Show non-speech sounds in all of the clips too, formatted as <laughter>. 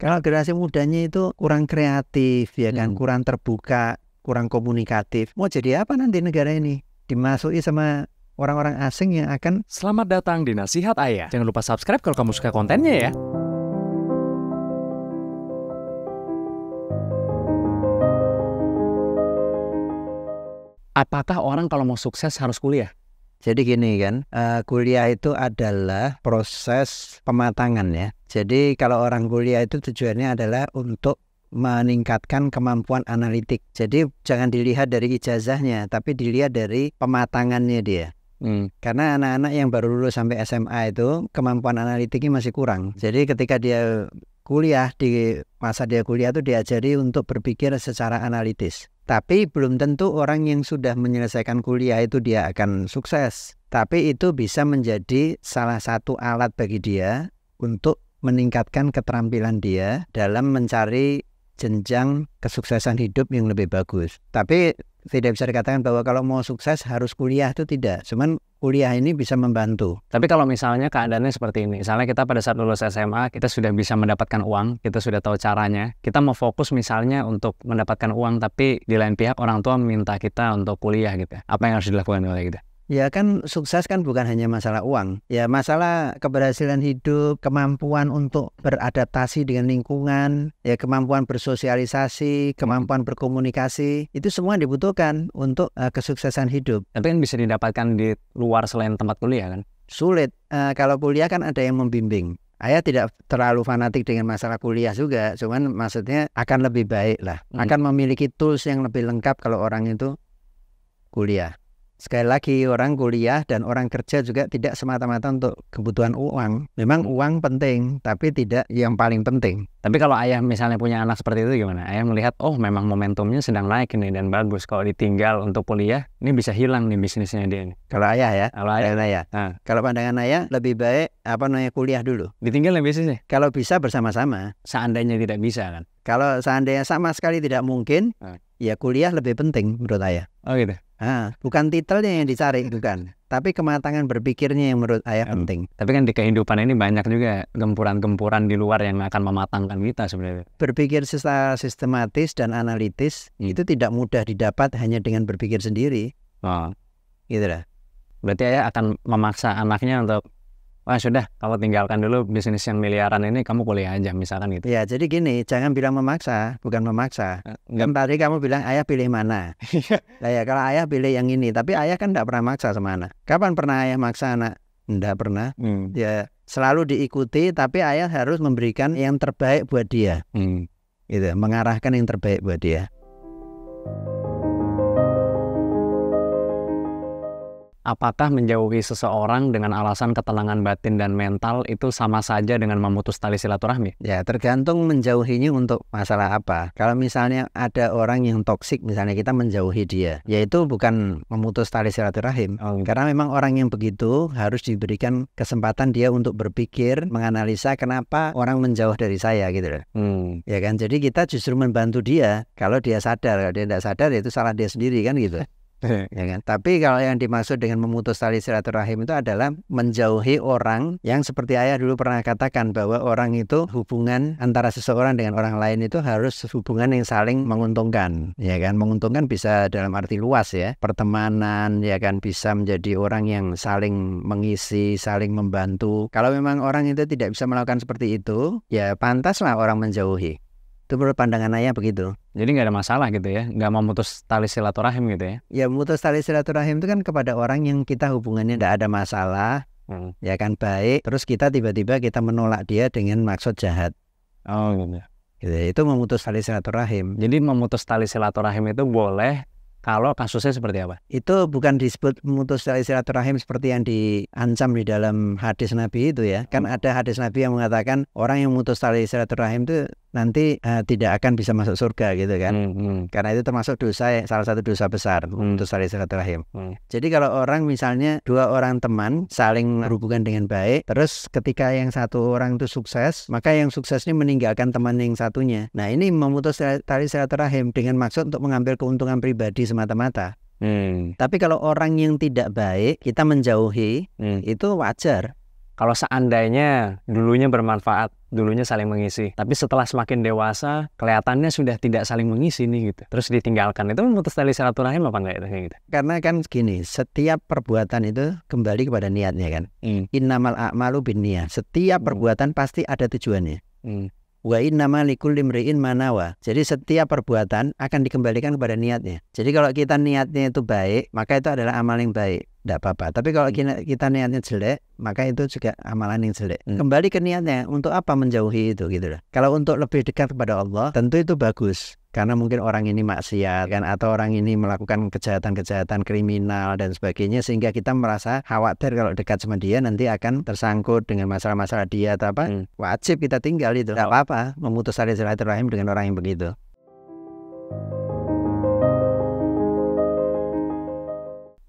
Kalau generasi mudanya itu kurang kreatif ya kan, hmm. kurang terbuka, kurang komunikatif. Mau jadi apa nanti negara ini? Dimasuki sama orang-orang asing yang akan Selamat datang di Nasihat Ayah. Jangan lupa subscribe kalau kamu suka kontennya ya. Apakah orang kalau mau sukses harus kuliah? Jadi gini kan, uh, kuliah itu adalah proses pematangan ya. Jadi kalau orang kuliah itu tujuannya adalah untuk meningkatkan kemampuan analitik. Jadi jangan dilihat dari ijazahnya, tapi dilihat dari pematangannya dia. Hmm. Karena anak-anak yang baru lulus sampai SMA itu kemampuan analitiknya masih kurang. Jadi ketika dia kuliah di masa dia kuliah itu diajari untuk berpikir secara analitis. Tapi belum tentu orang yang sudah menyelesaikan kuliah itu dia akan sukses. Tapi itu bisa menjadi salah satu alat bagi dia untuk meningkatkan keterampilan dia dalam mencari jenjang kesuksesan hidup yang lebih bagus. Tapi tidak bisa dikatakan bahwa kalau mau sukses harus kuliah itu tidak. Cuman kuliah ini bisa membantu. Tapi kalau misalnya keadaannya seperti ini, misalnya kita pada saat lulus SMA kita sudah bisa mendapatkan uang, kita sudah tahu caranya. Kita mau fokus misalnya untuk mendapatkan uang, tapi di lain pihak orang tua meminta kita untuk kuliah gitu. Ya. Apa yang harus dilakukan oleh kita? Ya kan sukses kan bukan hanya masalah uang, ya masalah keberhasilan hidup, kemampuan untuk beradaptasi dengan lingkungan, ya kemampuan bersosialisasi, kemampuan berkomunikasi, itu semua dibutuhkan untuk uh, kesuksesan hidup. Tapi kan bisa didapatkan di luar selain tempat kuliah kan? Sulit. Uh, kalau kuliah kan ada yang membimbing. Ayah tidak terlalu fanatik dengan masalah kuliah juga, cuman maksudnya akan lebih baik lah, hmm. akan memiliki tools yang lebih lengkap kalau orang itu kuliah sekali lagi orang kuliah dan orang kerja juga tidak semata-mata untuk kebutuhan uang. Memang hmm. uang penting, tapi tidak yang paling penting. Tapi kalau ayah misalnya punya anak seperti itu gimana? Ayah melihat, oh memang momentumnya sedang naik ini dan bagus. Kalau ditinggal untuk kuliah, ini bisa hilang nih bisnisnya dia. Kalau ayah ya, kalau ayah, ayah. Nah. kalau pandangan ayah lebih baik apa namanya kuliah dulu. Ditinggal bisnisnya? Kalau bisa bersama-sama. Seandainya tidak bisa kan? Kalau seandainya sama sekali tidak mungkin, nah. ya kuliah lebih penting menurut ayah. Oh gitu. Ah, bukan titelnya yang dicari, bukan. Tapi kematangan berpikirnya yang menurut ayah hmm. Iya. penting. Tapi kan di kehidupan ini banyak juga gempuran-gempuran di luar yang akan mematangkan kita sebenarnya. Berpikir secara sistematis dan analitis hmm. itu tidak mudah didapat hanya dengan berpikir sendiri. Oh. Gitu lah. Berarti ayah akan memaksa anaknya untuk wah sudah kalau tinggalkan dulu bisnis yang miliaran ini kamu kuliah aja misalkan gitu ya jadi gini jangan bilang memaksa bukan memaksa eh, kembali kan kamu bilang ayah pilih mana nah, ya kalau ayah pilih yang ini tapi ayah kan tidak pernah maksa sama anak kapan pernah ayah maksa anak tidak pernah hmm. ya selalu diikuti tapi ayah harus memberikan yang terbaik buat dia hmm. gitu mengarahkan yang terbaik buat dia thank you apakah menjauhi seseorang dengan alasan ketenangan batin dan mental itu sama saja dengan memutus tali silaturahmi? Ya, tergantung menjauhinya untuk masalah apa. Kalau misalnya ada orang yang toksik, misalnya kita menjauhi dia, yaitu bukan memutus tali silaturahim. Oh. Gitu. Karena memang orang yang begitu harus diberikan kesempatan dia untuk berpikir, menganalisa kenapa orang menjauh dari saya gitu loh. Hmm. Ya kan? Jadi kita justru membantu dia kalau dia sadar. Kalau dia tidak sadar ya itu salah dia sendiri kan gitu. <laughs> <laughs> ya kan? Tapi kalau yang dimaksud dengan memutus tali silaturahim itu adalah menjauhi orang yang seperti ayah dulu pernah katakan bahwa orang itu hubungan antara seseorang dengan orang lain itu harus hubungan yang saling menguntungkan, ya kan? Menguntungkan bisa dalam arti luas ya, pertemanan, ya kan? Bisa menjadi orang yang saling mengisi, saling membantu. Kalau memang orang itu tidak bisa melakukan seperti itu, ya pantaslah orang menjauhi. Itu menurut pandangan ayah begitu. Jadi nggak ada masalah gitu ya, nggak mau mutus tali silaturahim gitu ya? Ya memutus tali silaturahim itu kan kepada orang yang kita hubungannya nggak ada masalah, hmm. ya kan baik. Terus kita tiba-tiba kita menolak dia dengan maksud jahat. Oh gitu. gitu ya, itu memutus tali silaturahim. Jadi memutus tali silaturahim itu boleh kalau kasusnya seperti apa? Itu bukan disebut memutus tali silaturahim seperti yang diancam di dalam hadis Nabi itu ya. Kan hmm. ada hadis Nabi yang mengatakan orang yang memutus tali silaturahim itu nanti uh, tidak akan bisa masuk surga gitu kan hmm, hmm. karena itu termasuk dosa yang salah satu dosa besar hmm. untuk saling silaturahim hmm. jadi kalau orang misalnya dua orang teman saling berhubungan dengan baik terus ketika yang satu orang itu sukses maka yang sukses ini meninggalkan teman yang satunya nah ini memutus tali silaturahim dengan maksud untuk mengambil keuntungan pribadi semata-mata Hmm. Tapi kalau orang yang tidak baik kita menjauhi hmm. itu wajar kalau seandainya dulunya bermanfaat, dulunya saling mengisi. Tapi setelah semakin dewasa, kelihatannya sudah tidak saling mengisi nih gitu. Terus ditinggalkan. Itu memutus tali silaturahim apa enggak itu kayak gitu? Karena kan gini, setiap perbuatan itu kembali kepada niatnya kan. Hmm. Innamal a'malu bin niat. Setiap hmm. perbuatan pasti ada tujuannya. Hmm. Wa inna likul limri'in manawa. Jadi setiap perbuatan akan dikembalikan kepada niatnya. Jadi kalau kita niatnya itu baik, maka itu adalah amal yang baik. Tidak apa-apa. Tapi kalau hmm. kita, niatnya jelek, maka itu juga amalan yang jelek. Hmm. Kembali ke niatnya. Untuk apa menjauhi itu gitu loh. Kalau untuk lebih dekat kepada Allah, tentu itu bagus karena mungkin orang ini maksiat kan atau orang ini melakukan kejahatan-kejahatan kriminal dan sebagainya sehingga kita merasa khawatir kalau dekat sama dia nanti akan tersangkut dengan masalah-masalah dia atau apa hmm. wajib kita tinggal itu tidak apa-apa memutus tali silaturahim dengan orang yang begitu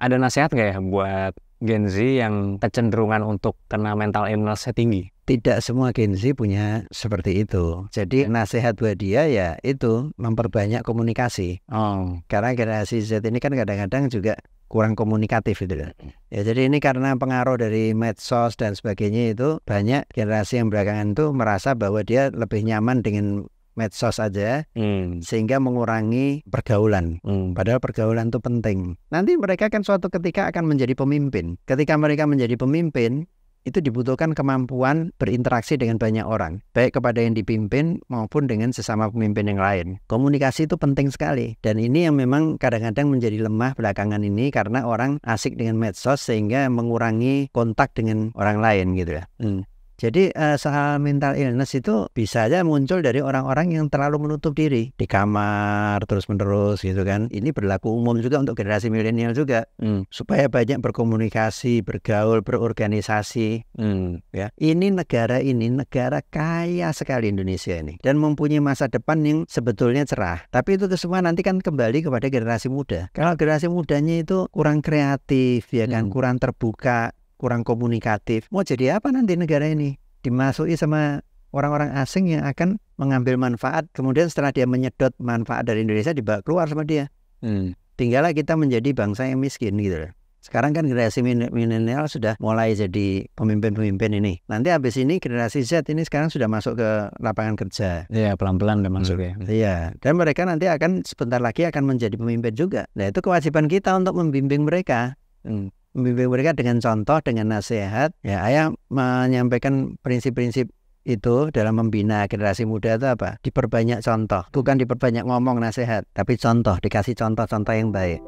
ada nasihat nggak ya buat Gen Z yang kecenderungan untuk kena mental illness tinggi tidak semua Genzi punya seperti itu. Jadi iya. nasihat buat dia ya itu memperbanyak komunikasi. Oh. Karena generasi Z ini kan kadang-kadang juga kurang komunikatif itu loh. Ya jadi ini karena pengaruh dari medsos dan sebagainya itu banyak generasi yang belakangan itu merasa bahwa dia lebih nyaman dengan medsos aja hmm. sehingga mengurangi pergaulan hmm. padahal pergaulan itu penting nanti mereka kan suatu ketika akan menjadi pemimpin ketika mereka menjadi pemimpin itu dibutuhkan kemampuan berinteraksi dengan banyak orang, baik kepada yang dipimpin maupun dengan sesama pemimpin yang lain. Komunikasi itu penting sekali, dan ini yang memang kadang-kadang menjadi lemah belakangan ini karena orang asik dengan medsos sehingga mengurangi kontak dengan orang lain gitu ya. Hmm. Jadi uh, eh, soal mental illness itu bisa aja muncul dari orang-orang yang terlalu menutup diri di kamar terus-menerus gitu kan. Ini berlaku umum juga untuk generasi milenial juga. Hmm. Supaya banyak berkomunikasi, bergaul, berorganisasi. Hmm. Ya, ini negara ini negara kaya sekali Indonesia ini dan mempunyai masa depan yang sebetulnya cerah. Tapi itu semua nanti kan kembali kepada generasi muda. Kalau generasi mudanya itu kurang kreatif ya kan, hmm. kurang terbuka, kurang komunikatif. Mau jadi apa nanti negara ini? Dimasuki sama orang-orang asing yang akan mengambil manfaat. Kemudian setelah dia menyedot manfaat dari Indonesia dibawa keluar sama dia. Hmm. Tinggallah kita menjadi bangsa yang miskin gitu loh. Sekarang kan generasi milenial sudah mulai jadi pemimpin-pemimpin ini. Nanti habis ini generasi Z ini sekarang sudah masuk ke lapangan kerja. Iya, pelan-pelan udah masuk hmm. ya. Hmm. Iya, dan mereka nanti akan sebentar lagi akan menjadi pemimpin juga. Nah, itu kewajiban kita untuk membimbing mereka. Hmm membimbing mereka dengan contoh, dengan nasihat. Ya, ayah menyampaikan prinsip-prinsip itu dalam membina generasi muda itu apa? Diperbanyak contoh, bukan diperbanyak ngomong nasihat, tapi contoh, dikasih contoh-contoh yang baik.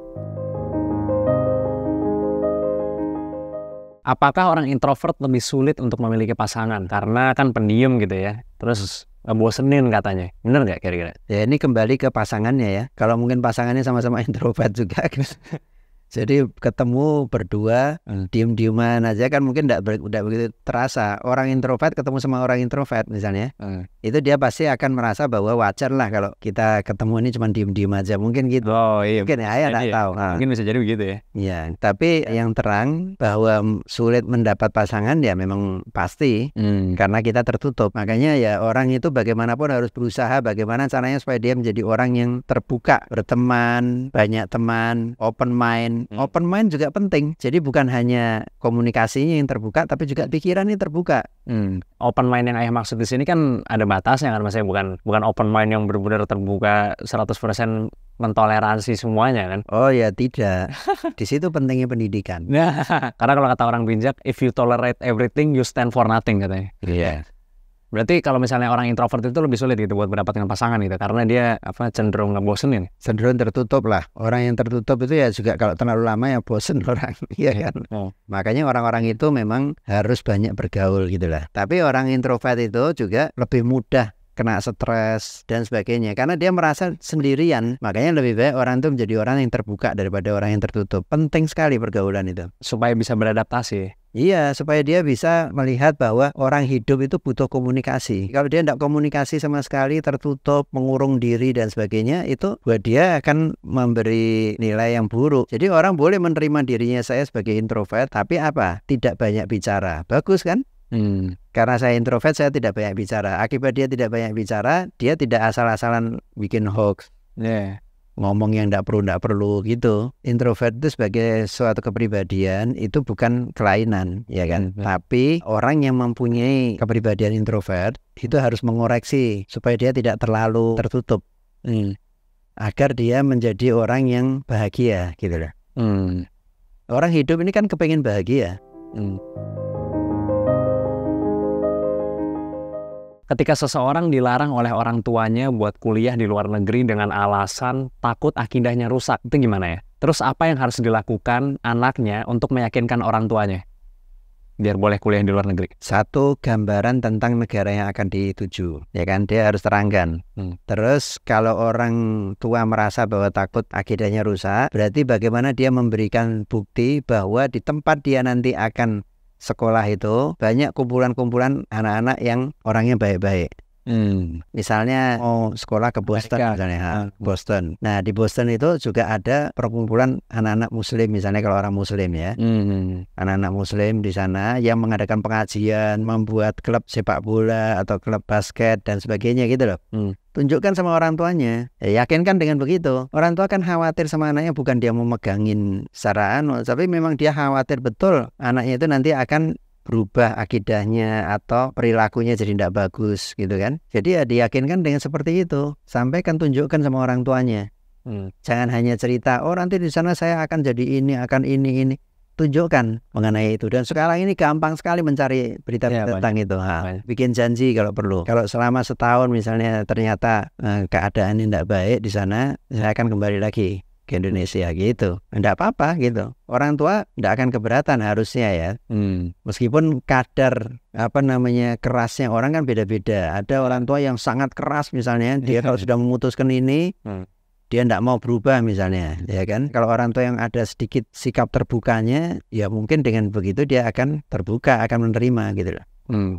Apakah orang introvert lebih sulit untuk memiliki pasangan karena kan pendiam gitu ya? Terus senin katanya. Bener nggak kira-kira? Ya ini kembali ke pasangannya ya. Kalau mungkin pasangannya sama-sama <laughs> introvert juga. Gitu. Jadi ketemu berdua, hmm. diem-dieman aja kan mungkin tidak begitu terasa. Orang introvert ketemu sama orang introvert misalnya, hmm. itu dia pasti akan merasa bahwa wajar lah kalau kita ketemu ini cuma diem-diem aja mungkin gitu. Oh iya. Mungkin ya, tidak ya, iya, iya. tahu. ya. Mungkin bisa jadi begitu ya. Iya, ya Tapi yang terang bahwa sulit mendapat pasangan ya memang pasti hmm. karena kita tertutup. Makanya ya orang itu bagaimanapun harus berusaha bagaimana caranya supaya dia menjadi orang yang terbuka, berteman, banyak teman, open mind Hmm. Open mind juga penting. Jadi bukan hanya komunikasinya yang terbuka, tapi juga hmm. pikirannya terbuka. Hmm. Open mind yang ayah maksud di sini kan ada batasnya kan, mas? Bukan bukan open mind yang benar-benar terbuka 100% mentoleransi semuanya kan? Oh ya tidak. <laughs> Di situ pentingnya pendidikan. Nah, karena kalau kata orang bijak, if you tolerate everything, you stand for nothing katanya. Iya. Yeah. Berarti kalau misalnya orang introvert itu lebih sulit gitu buat mendapatkan pasangan gitu karena dia apa cenderung ngebosenin. Cenderung tertutup lah. Orang yang tertutup itu ya juga kalau terlalu lama ya bosen <laughs> orang, iya kan? Oh. Makanya orang-orang itu memang harus banyak bergaul gitu lah. Tapi orang introvert itu juga lebih mudah kena stres dan sebagainya karena dia merasa sendirian makanya lebih baik orang itu menjadi orang yang terbuka daripada orang yang tertutup penting sekali pergaulan itu supaya bisa beradaptasi Iya, supaya dia bisa melihat bahwa orang hidup itu butuh komunikasi. Kalau dia tidak komunikasi sama sekali, tertutup, mengurung diri dan sebagainya, itu buat dia akan memberi nilai yang buruk. Jadi orang boleh menerima dirinya saya sebagai introvert, tapi apa? Tidak banyak bicara. Bagus kan? Hmm. Karena saya introvert, saya tidak banyak bicara. Akibat dia tidak banyak bicara, dia tidak asal-asalan bikin hoax. Yeah ngomong yang tidak perlu tidak perlu gitu introvert itu sebagai suatu kepribadian itu bukan kelainan ya iya, kan -hmm. tapi orang yang mempunyai kepribadian introvert itu harus mengoreksi supaya dia tidak terlalu tertutup mm. agar dia menjadi orang yang bahagia gitu loh mm. orang hidup ini kan kepengen bahagia mm. ketika seseorang dilarang oleh orang tuanya buat kuliah di luar negeri dengan alasan takut akidahnya rusak, itu gimana ya? Terus apa yang harus dilakukan anaknya untuk meyakinkan orang tuanya? biar boleh kuliah di luar negeri? Satu gambaran tentang negara yang akan dituju, ya kan dia harus terangkan. Hmm. Terus kalau orang tua merasa bahwa takut akidahnya rusak, berarti bagaimana dia memberikan bukti bahwa di tempat dia nanti akan sekolah itu banyak kumpulan-kumpulan anak-anak yang orangnya baik-baik. Hmm. Misalnya oh, sekolah ke Boston Amerika. misalnya, ha, ah. Boston. Nah, di Boston itu juga ada perkumpulan anak-anak muslim misalnya kalau orang muslim ya. anak hmm, hmm, hmm. Anak-anak muslim di sana yang mengadakan pengajian, membuat klub sepak bola atau klub basket dan sebagainya gitu loh. Hmm. Tunjukkan sama orang tuanya. Ya, yakinkan dengan begitu. Orang tua kan khawatir sama anaknya bukan dia mau megangin saraan, tapi memang dia khawatir betul anaknya itu nanti akan berubah akidahnya atau perilakunya jadi tidak bagus gitu kan. Jadi ya diyakinkan dengan seperti itu. Sampaikan tunjukkan sama orang tuanya. Hmm. Jangan hanya cerita, oh nanti di sana saya akan jadi ini, akan ini, ini. Tunjukkan mengenai itu. Dan sekarang ini gampang sekali mencari berita, ya, tentang banyak. itu. Ha, bikin janji kalau perlu. Kalau selama setahun misalnya ternyata eh, keadaan ini tidak baik di sana, saya akan kembali lagi ke Indonesia gitu. Enggak apa-apa gitu. Orang tua enggak akan keberatan harusnya ya. Hmm. Meskipun kadar apa namanya kerasnya orang kan beda-beda. Ada orang tua yang sangat keras misalnya dia kalau hmm. sudah memutuskan ini hmm. dia enggak mau berubah misalnya, ya kan? Hmm. Kalau orang tua yang ada sedikit sikap terbukanya, ya mungkin dengan begitu dia akan terbuka, akan menerima gitu loh. Hmm.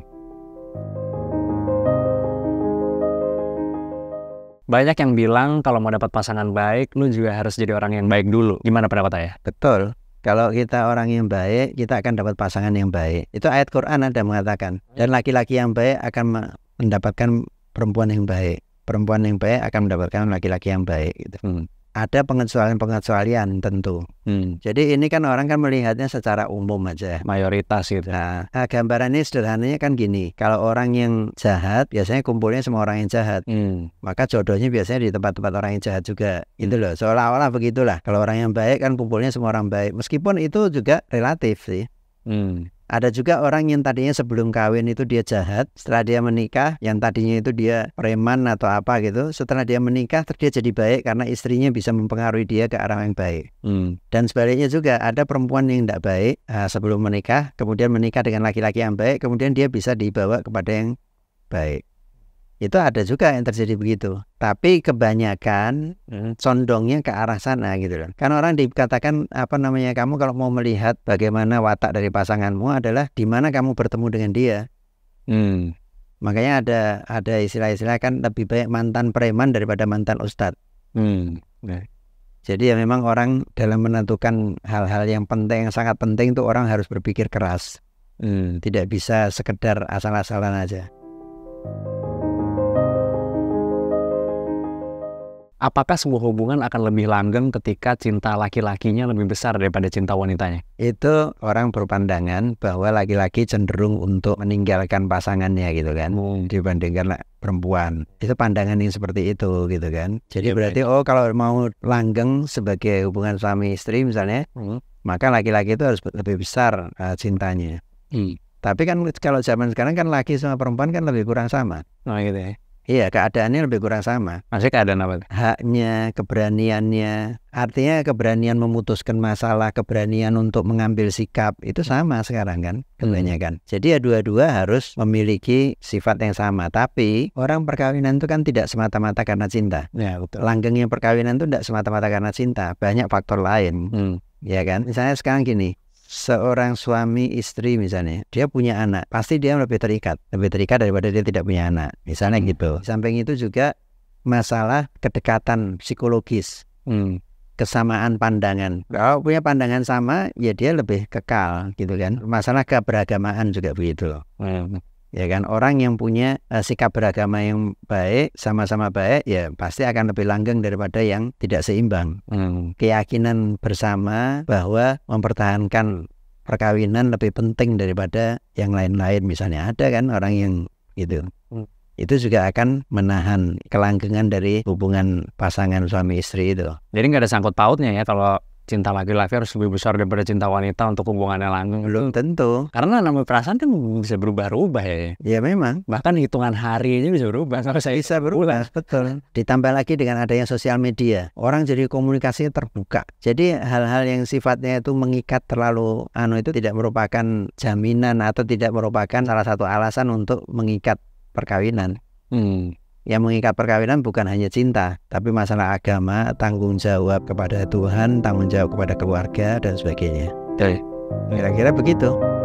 Banyak yang bilang kalau mau dapat pasangan baik, lu juga harus jadi orang yang baik dulu. Gimana pendapat ayah? Betul. Kalau kita orang yang baik, kita akan dapat pasangan yang baik. Itu ayat Quran ada mengatakan. Dan laki-laki yang baik akan mendapatkan perempuan yang baik. Perempuan yang baik akan mendapatkan laki-laki yang baik. Gitu. Hmm ada pengecualian-pengecualian tentu. Hmm. Jadi ini kan orang kan melihatnya secara umum aja. Mayoritas gitu. Nah, nah gambarannya sederhananya kan gini. Kalau orang yang jahat biasanya kumpulnya semua orang yang jahat. Hmm. Maka jodohnya biasanya di tempat-tempat orang yang jahat juga. Gitu hmm. Itu loh. Seolah-olah begitulah. Kalau orang yang baik kan kumpulnya semua orang baik. Meskipun itu juga relatif sih. Hmm. Ada juga orang yang tadinya sebelum kawin itu dia jahat, setelah dia menikah, yang tadinya itu dia preman atau apa gitu, setelah dia menikah dia jadi baik karena istrinya bisa mempengaruhi dia ke arah yang baik. Hmm. Dan sebaliknya juga ada perempuan yang tidak baik uh, sebelum menikah, kemudian menikah dengan laki-laki yang baik, kemudian dia bisa dibawa kepada yang baik itu ada juga yang terjadi begitu. Tapi kebanyakan hmm, condongnya ke arah sana gitu loh. Kan orang dikatakan apa namanya kamu kalau mau melihat bagaimana watak dari pasanganmu adalah di mana kamu bertemu dengan dia. Hmm. Makanya ada ada istilah-istilah kan lebih baik mantan preman daripada mantan ustadz. Hmm. Ya. Jadi ya memang orang dalam menentukan hal-hal yang penting, yang sangat penting itu orang harus berpikir keras. Hmm. Tidak bisa sekedar asal-asalan aja. thank apakah sebuah hubungan akan lebih langgeng ketika cinta laki-lakinya lebih besar daripada cinta wanitanya? Itu orang berpandangan bahwa laki-laki cenderung untuk meninggalkan pasangannya gitu kan hmm. dibandingkan perempuan. Itu pandangan yang seperti itu gitu kan. Jadi ya, berarti oh kalau mau langgeng sebagai hubungan suami istri misalnya, hmm. maka laki-laki itu harus lebih besar uh, cintanya. Hmm. Tapi kan kalau zaman sekarang kan laki sama perempuan kan lebih kurang sama. Nah gitu ya. Iya, keadaannya lebih kurang sama. Maksudnya keadaan apa? Haknya, keberaniannya. Artinya keberanian memutuskan masalah, keberanian untuk mengambil sikap itu sama sekarang kan, hmm. kebanyakan. kan. Jadi ya dua-dua harus memiliki sifat yang sama. Tapi orang perkawinan itu kan tidak semata-mata karena cinta. Ya, betul. Langgengnya perkawinan itu tidak semata-mata karena cinta, banyak faktor lain. Hmm. Ya kan? Misalnya sekarang gini, seorang suami istri misalnya dia punya anak pasti dia lebih terikat lebih terikat daripada dia tidak punya anak misalnya hmm. gitu samping itu juga masalah kedekatan psikologis hmm. kesamaan pandangan kalau punya pandangan sama ya dia lebih kekal gitu kan masalah keberagamaan juga begitu loh hmm ya kan orang yang punya uh, sikap beragama yang baik sama-sama baik ya pasti akan lebih langgeng daripada yang tidak seimbang hmm. keyakinan bersama bahwa mempertahankan perkawinan lebih penting daripada yang lain-lain misalnya ada kan orang yang gitu hmm. itu juga akan menahan kelanggengan dari hubungan pasangan suami istri itu jadi nggak ada sangkut pautnya ya kalau cinta laki-laki harus lebih besar daripada cinta wanita untuk hubungannya langsung belum tentu karena namanya perasaan kan bisa berubah-ubah ya ya memang bahkan hitungan hari ini bisa berubah kalau saya bisa berubah pulang. betul ditambah lagi dengan adanya sosial media orang jadi komunikasinya terbuka jadi hal-hal yang sifatnya itu mengikat terlalu anu itu tidak merupakan jaminan atau tidak merupakan salah satu alasan untuk mengikat perkawinan hmm. Yang mengikat perkawinan bukan hanya cinta, tapi masalah agama, tanggung jawab kepada Tuhan, tanggung jawab kepada keluarga dan sebagainya. Kira-kira begitu.